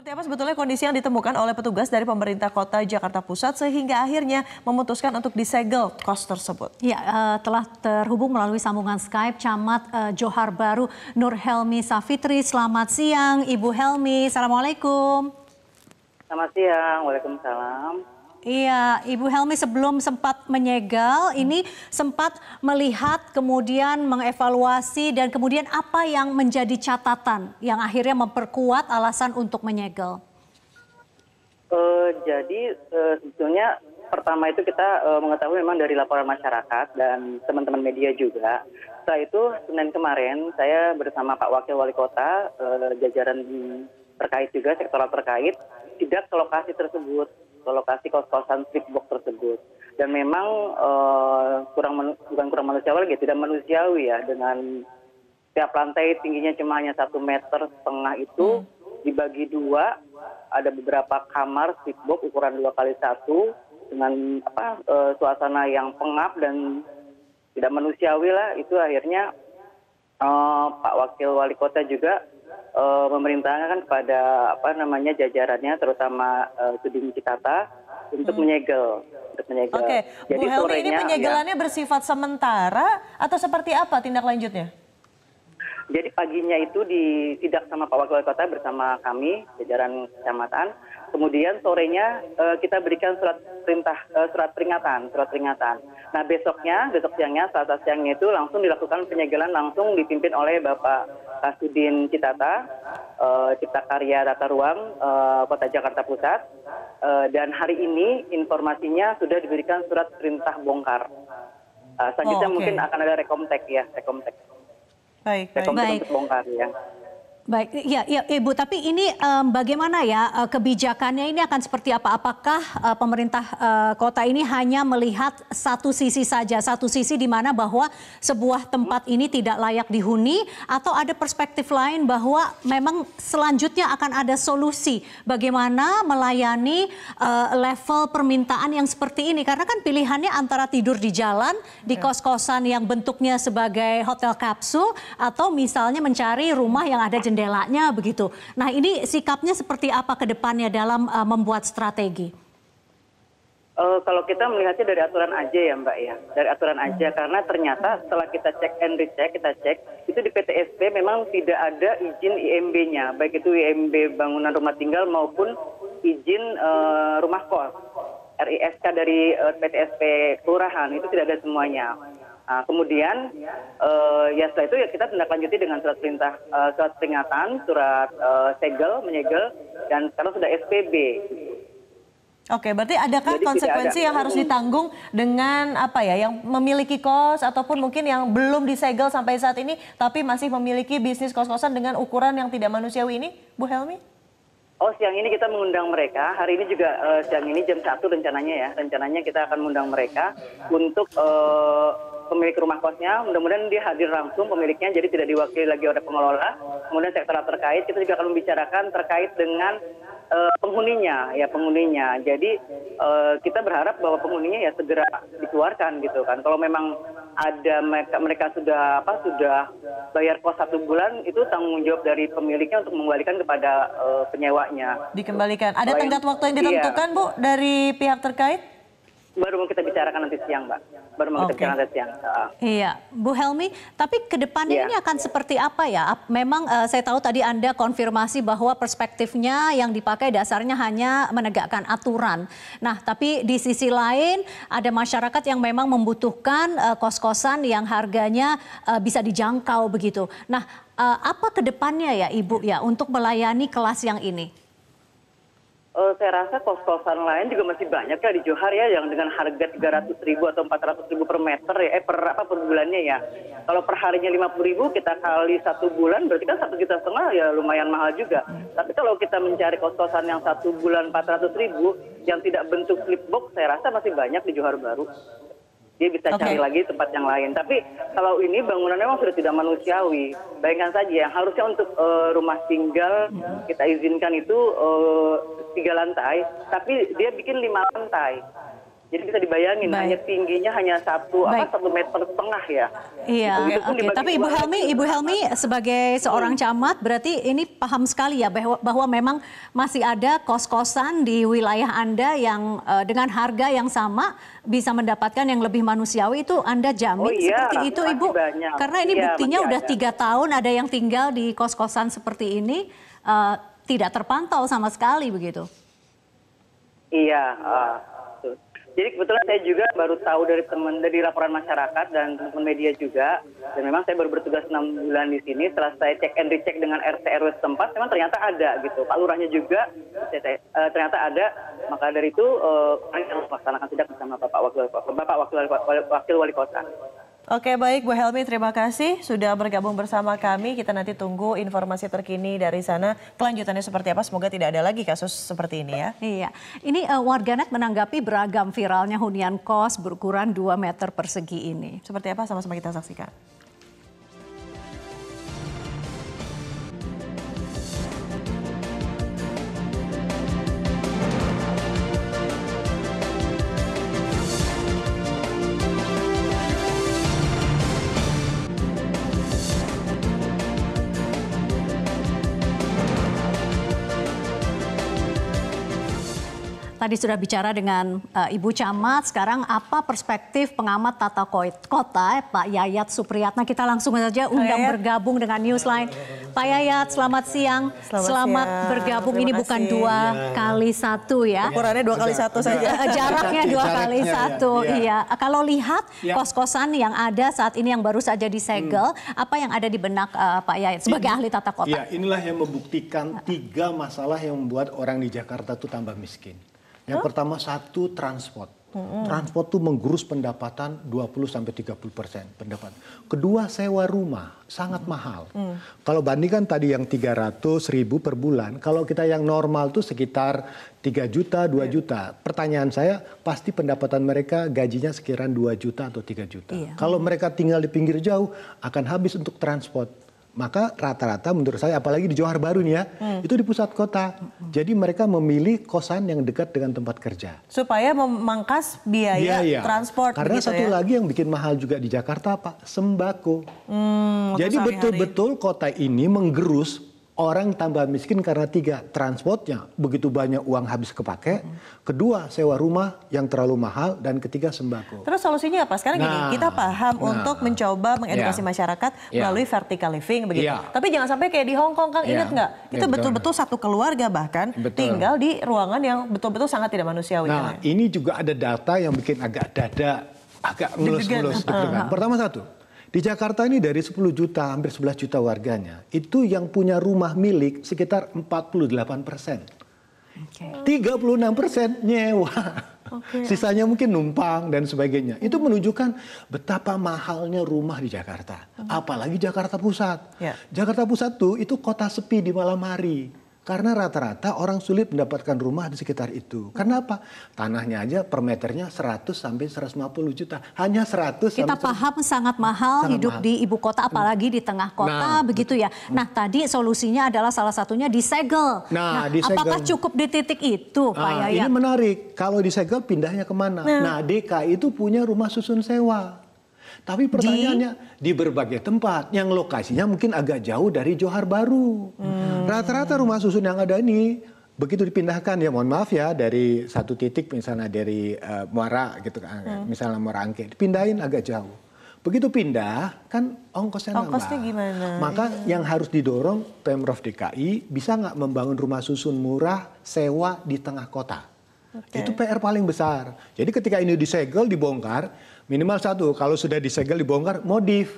Seperti apa sebetulnya kondisi yang ditemukan oleh petugas dari pemerintah kota Jakarta Pusat sehingga akhirnya memutuskan untuk disegel kos tersebut? Ya, uh, telah terhubung melalui sambungan Skype Camat uh, Johar Baru Nur Helmi Safitri. Selamat siang Ibu Helmi, Assalamualaikum. Selamat siang, Waalaikumsalam. Iya, Ibu Helmi sebelum sempat menyegal, hmm. ini sempat melihat kemudian mengevaluasi dan kemudian apa yang menjadi catatan yang akhirnya memperkuat alasan untuk menyegel. Uh, jadi uh, sebetulnya pertama itu kita uh, mengetahui memang dari laporan masyarakat dan teman-teman media juga. Setelah itu Senin kemarin saya bersama Pak Wakil Wali Kota, uh, jajaran terkait juga sektoral terkait, tidak ke lokasi tersebut ke lokasi kos kosan strip box tersebut dan memang uh, kurang bukan kurang manusiawi lagi tidak manusiawi ya dengan setiap lantai tingginya cuma hanya satu meter setengah itu hmm. dibagi dua ada beberapa kamar strip ukuran dua kali satu dengan apa uh, suasana yang pengap dan tidak manusiawi lah itu akhirnya uh, Pak Wakil Wali Kota juga pemerintah eh, kan kepada apa namanya jajarannya terutama sudin eh, Cikata untuk hmm. menyegel. Untuk menyegel. Oke, Jadi Bu Helmi ini ya. penyegelannya bersifat sementara atau seperti apa tindak lanjutnya? Jadi paginya itu di, tidak sama Pak Wakil Kota bersama kami, jajaran kecamatan, kemudian sorenya eh, kita berikan surat perintah eh, surat peringatan surat peringatan nah besoknya besok siangnya saat siangnya itu langsung dilakukan penyegelan langsung dipimpin oleh bapak Kasudin Citata eh, Cipta Karya Tata Ruang Kota Jakarta Pusat dan hari ini informasinya sudah diberikan surat perintah bongkar selanjutnya oh, okay. mungkin akan ada rekomtek ya rekomtek baik, rekomtek baik. untuk bongkar ya Baik, ya, ya Ibu, tapi ini um, bagaimana ya eh, kebijakannya ini akan seperti apa? Apakah uh, pemerintah uh, kota ini hanya melihat satu sisi saja, satu sisi di mana bahwa sebuah tempat ini tidak layak dihuni atau ada perspektif lain bahwa memang selanjutnya akan ada solusi bagaimana melayani uh, level permintaan yang seperti ini? Karena kan pilihannya antara tidur di jalan, di ya. kos-kosan yang bentuknya sebagai hotel kapsul atau misalnya mencari rumah yang ada jendela jendelanya begitu. Nah ini sikapnya seperti apa ke depannya dalam uh, membuat strategi? Uh, kalau kita melihatnya dari aturan aja ya Mbak ya, dari aturan aja hmm. karena ternyata setelah kita cek and recheck, kita cek itu di PTSP memang tidak ada izin IMB-nya, baik itu IMB bangunan rumah tinggal maupun izin uh, rumah kos. RISK dari uh, PTSP kelurahan itu tidak ada semuanya. Nah, kemudian eh, ya setelah itu ya kita tindak lanjuti dengan surat perintah, eh, surat peringatan, surat eh, segel, menyegel, dan sekarang sudah SPB. Oke, berarti adakah konsekuensi yang harus ditanggung dengan apa ya, yang memiliki kos ataupun mungkin yang belum disegel sampai saat ini, tapi masih memiliki bisnis kos-kosan dengan ukuran yang tidak manusiawi ini, Bu Helmi? Oh, siang ini kita mengundang mereka. Hari ini juga uh, siang ini jam satu rencananya ya. Rencananya kita akan mengundang mereka untuk uh, pemilik rumah kosnya mudah mudahan dia hadir langsung pemiliknya jadi tidak diwakili lagi oleh pengelola kemudian sektor terkait kita juga akan membicarakan terkait dengan uh, penghuninya ya penghuninya jadi uh, kita berharap bahwa penghuninya ya segera dikeluarkan gitu kan kalau memang ada mereka, mereka sudah apa sudah bayar kos satu bulan itu tanggung jawab dari pemiliknya untuk mengembalikan kepada uh, penyewanya dikembalikan ada tenggat waktu yang ditentukan iya. bu dari pihak terkait baru mau kita bicarakan nanti siang, Mbak. Baru mau okay. kita bicarakan nanti siang. Uh. Iya, Bu Helmi. Tapi kedepannya yeah. ini akan seperti apa ya? Memang uh, saya tahu tadi Anda konfirmasi bahwa perspektifnya yang dipakai dasarnya hanya menegakkan aturan. Nah, tapi di sisi lain ada masyarakat yang memang membutuhkan uh, kos-kosan yang harganya uh, bisa dijangkau begitu. Nah, uh, apa depannya ya, Ibu ya, untuk melayani kelas yang ini? Eh, saya rasa kos kosan lain juga masih banyak ya di johar ya yang dengan harga tiga ratus ribu atau empat ratus ribu per meter ya eh per apa per bulannya ya kalau perharinya lima puluh ribu kita kali satu bulan berarti kan satu juta setengah ya lumayan mahal juga tapi kalau kita mencari kos kosan yang satu bulan empat ratus ribu yang tidak bentuk flip box saya rasa masih banyak di johar baru dia bisa okay. cari lagi tempat yang lain. Tapi kalau ini bangunannya memang sudah tidak manusiawi. Bayangkan saja yang harusnya untuk uh, rumah tinggal kita izinkan itu uh, tiga lantai, tapi dia bikin lima lantai. Jadi bisa dibayangin Baik. hanya tingginya hanya satu Baik. apa satu meter setengah ya. Iya. Oke. Okay. Tapi Ibu Helmi, Ibu Helmi sebagai seorang camat berarti ini paham sekali ya bahwa, bahwa memang masih ada kos-kosan di wilayah Anda yang uh, dengan harga yang sama bisa mendapatkan yang lebih manusiawi itu Anda jamin oh, iya. seperti itu Ibu. Banyak. Karena ini ya, buktinya udah tiga tahun ada yang tinggal di kos-kosan seperti ini uh, tidak terpantau sama sekali begitu. Iya. Uh jadi kebetulan saya juga baru tahu dari teman dari laporan masyarakat dan teman media juga. Dan memang saya baru bertugas enam bulan di sini. Setelah saya cek and recheck dengan RT RW setempat, memang ternyata ada gitu. Pak Lurahnya juga eh, ternyata ada. Maka dari itu eh, kami harus melaksanakan sidak bersama Bapak Wakil Bapak Wakil Wali, Wakil Wali Kota. Oke baik Bu Helmi terima kasih sudah bergabung bersama kami. Kita nanti tunggu informasi terkini dari sana. Kelanjutannya seperti apa? Semoga tidak ada lagi kasus seperti ini ya. Iya. Ini uh, warganet menanggapi beragam viralnya hunian kos berukuran 2 meter persegi ini. Seperti apa sama-sama kita saksikan. Tadi sudah bicara dengan uh, Ibu Camat, sekarang apa perspektif pengamat tata kota eh, Pak Yayat Supriyatna? Kita langsung saja undang bergabung dengan Newsline. Pak Yayat, selamat siang. Selamat, selamat siang. bergabung. Terima Ini kasih. bukan dua ya. kali satu ya. Ukurannya dua kali satu saja. Eh, jaraknya dua kali iya. satu. iya. Ya. Kalau lihat ya. kos-kosan yang ada saat ini yang baru saja disegel, hmm. apa yang ada di benak uh, Pak Yayat sebagai Ini, iya. ahli tata kota? Ya, inilah yang membuktikan tiga masalah yang membuat orang di Jakarta itu tambah miskin. Yang pertama satu transport. Mm-hmm. Transport itu menggerus pendapatan 20 sampai 30 persen pendapatan. Kedua sewa rumah sangat mm-hmm. mahal. Mm-hmm. Kalau bandingkan tadi yang 300 ribu per bulan, kalau kita yang normal itu sekitar 3 juta, 2 yeah. juta. Pertanyaan saya pasti pendapatan mereka gajinya sekiran 2 juta atau 3 juta. Yeah. Kalau mereka tinggal di pinggir jauh akan habis untuk transport maka rata-rata menurut saya apalagi di Johar Baru nih ya hmm. itu di pusat kota jadi mereka memilih kosan yang dekat dengan tempat kerja supaya memangkas biaya, biaya. Iya. transport karena gitu satu ya? lagi yang bikin mahal juga di Jakarta pak sembako hmm, jadi betul-betul kota ini menggerus orang tambah miskin karena tiga transportnya begitu banyak uang habis kepake, kedua sewa rumah yang terlalu mahal dan ketiga sembako. Terus solusinya apa? Sekarang nah, gini, kita paham nah, untuk mencoba mengedukasi yeah. masyarakat yeah. melalui vertical living begitu. Yeah. Tapi jangan sampai kayak di Hong Kong Kang yeah. ingat nggak? Iya, Itu betul-betul yeah, satu keluarga bahkan betul. tinggal di ruangan yang betul-betul sangat tidak manusiawi. Nah, iya. ini juga ada data yang bikin agak dada agak ngelus-ngelus. Uh, kan? Pertama satu, di Jakarta ini dari 10 juta, hampir 11 juta warganya, itu yang punya rumah milik sekitar 48 persen. Okay. 36 persen nyewa. Okay. Sisanya mungkin numpang dan sebagainya. Itu menunjukkan betapa mahalnya rumah di Jakarta. Apalagi Jakarta Pusat. Yeah. Jakarta Pusat tuh itu kota sepi di malam hari. Karena rata-rata orang sulit mendapatkan rumah di sekitar itu. Karena apa? Tanahnya aja per meternya 100 sampai 150 juta. Hanya 100 Kita sampai paham 100. sangat mahal sangat hidup mahal. di ibu kota apalagi di tengah kota nah, begitu ya. Nah. nah, tadi solusinya adalah salah satunya disegel. Nah, nah disegel. apakah cukup di titik itu, ah, Pak Yaya? Ini menarik. Kalau disegel pindahnya kemana? Nah. nah, DKI itu punya rumah susun sewa. Tapi pertanyaannya di, di berbagai tempat yang lokasinya mungkin agak jauh dari Johar Baru. rata hmm. Rata-rata rumah susun yang ada ini begitu dipindahkan ya mohon maaf ya dari satu titik misalnya dari uh, Muara gitu kan hmm. misalnya Muara Angke dipindahin agak jauh. Begitu pindah kan ongkosnya nambah. Ongkosnya gimana? Maka hmm. yang harus didorong Pemprov DKI bisa nggak membangun rumah susun murah sewa di tengah kota? Okay. Itu PR paling besar. Jadi ketika ini disegel, dibongkar, minimal satu. Kalau sudah disegel, dibongkar, modif.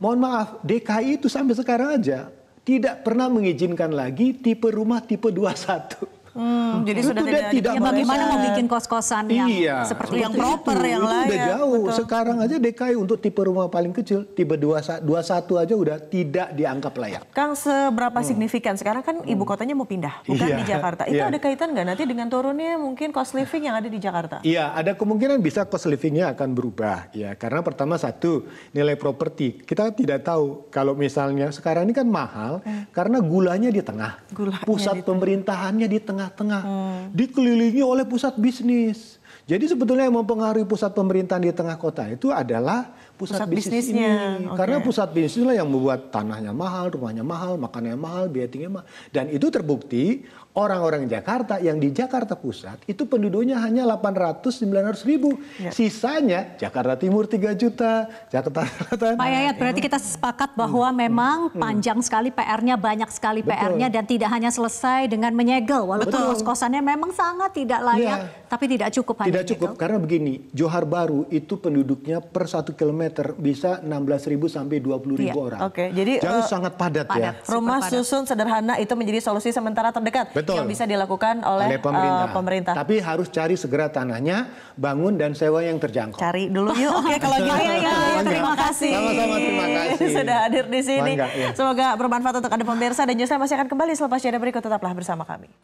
Mohon maaf, DKI itu sampai sekarang aja tidak pernah mengizinkan lagi tipe rumah tipe 21. Hmm, jadi sudah tidak, tidak ya, bagaimana mau bikin kos-kosan yang iya, seperti yang proper yang lain Itu jauh. Betul. Sekarang aja DKI untuk tipe rumah paling kecil tipe 21 aja udah tidak dianggap layak. Kang seberapa hmm. signifikan sekarang kan ibu hmm. kotanya mau pindah bukan iya, di Jakarta. Itu iya. ada kaitan nggak nanti dengan turunnya mungkin cost living yang ada di Jakarta? Iya, ada kemungkinan bisa cost livingnya akan berubah ya karena pertama satu nilai properti kita tidak tahu kalau misalnya sekarang ini kan mahal hmm. karena gulanya di tengah, gulanya pusat di pemerintahannya di tengah tengah-tengah, hmm. dikelilingi oleh pusat bisnis. Jadi sebetulnya yang mempengaruhi pusat pemerintahan di tengah kota itu adalah pusat, pusat bisnis bisnisnya. Ini. Okay. Karena pusat bisnis lah yang membuat tanahnya mahal, rumahnya mahal, makanannya mahal, biaya tinggi mahal. Dan itu terbukti orang-orang Jakarta yang di Jakarta Pusat itu penduduknya hanya 800-900 ribu. Ya. Sisanya Jakarta Timur 3 juta, Jakarta Selatan. Pak Yayat, berarti kita sepakat bahwa hmm. memang hmm. panjang sekali PR-nya, banyak sekali PR-nya dan tidak hanya selesai dengan menyegel. Walaupun kos-kosannya memang sangat tidak layak, ya. tapi tidak cukup. Tidak cukup, menyegel. karena begini, Johar Baru itu penduduknya per 1 km meter bisa 16.000 sampai 20.000 iya. orang. Oke, okay. jadi, jadi uh, eh, sangat padat, ya. padat ya. Rumah padat. susun sederhana itu menjadi solusi sementara terdekat Betul. yang bisa dilakukan oleh, oleh pemerintah. Uh, pemerintah. Tapi harus cari segera tanahnya, bangun dan sewa yang terjangkau. Cari dulu yuk. Oke, kalau gitu ya, terima kasih. Sama-sama terima kasih. Sudah hadir di sini. Mangga, ya. Semoga bermanfaat untuk Anda pemirsa dan Newsline masih akan kembali selepas jeda berikut tetaplah bersama kami.